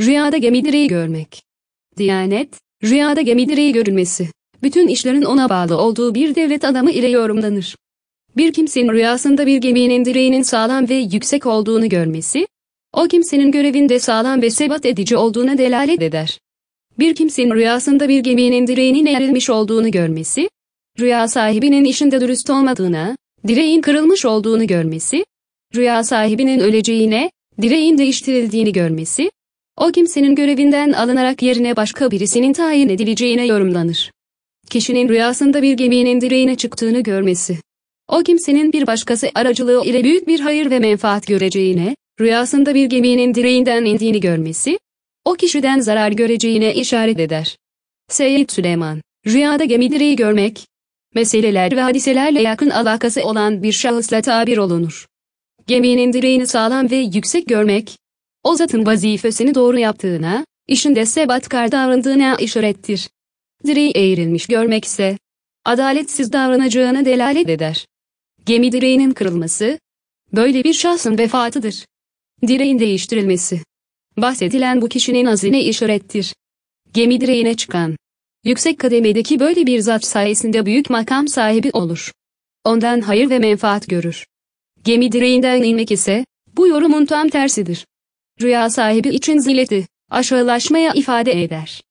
Rüyada gemi direği görmek. Diyanet, rüyada gemi direği görülmesi, bütün işlerin ona bağlı olduğu bir devlet adamı ile yorumlanır. Bir kimsenin rüyasında bir geminin direğinin sağlam ve yüksek olduğunu görmesi, o kimsenin görevinde sağlam ve sebat edici olduğuna delalet eder. Bir kimsenin rüyasında bir geminin direğinin erilmiş olduğunu görmesi, rüya sahibinin işinde dürüst olmadığına, direğin kırılmış olduğunu görmesi, rüya sahibinin öleceğine, direğin değiştirildiğini görmesi, o kimsenin görevinden alınarak yerine başka birisinin tayin edileceğine yorumlanır. Kişinin rüyasında bir geminin direğine çıktığını görmesi. O kimsenin bir başkası aracılığı ile büyük bir hayır ve menfaat göreceğine, rüyasında bir geminin direğinden indiğini görmesi, o kişiden zarar göreceğine işaret eder. Seyyid Süleyman, rüyada gemi direği görmek, meseleler ve hadiselerle yakın alakası olan bir şahısla tabir olunur. Geminin direğini sağlam ve yüksek görmek, o zatın vazifesini doğru yaptığına, işinde sebatkar davrandığına işarettir. Direği eğrilmiş görmekse, adaletsiz davranacağına delalet eder. Gemi direğinin kırılması, böyle bir şahsın vefatıdır. Direğin değiştirilmesi, bahsedilen bu kişinin azine işarettir. Gemi direğine çıkan, yüksek kademedeki böyle bir zat sayesinde büyük makam sahibi olur. Ondan hayır ve menfaat görür. Gemi direğinden inmek ise, bu yorumun tam tersidir rüya sahibi için zilleti, aşağılaşmaya ifade eder.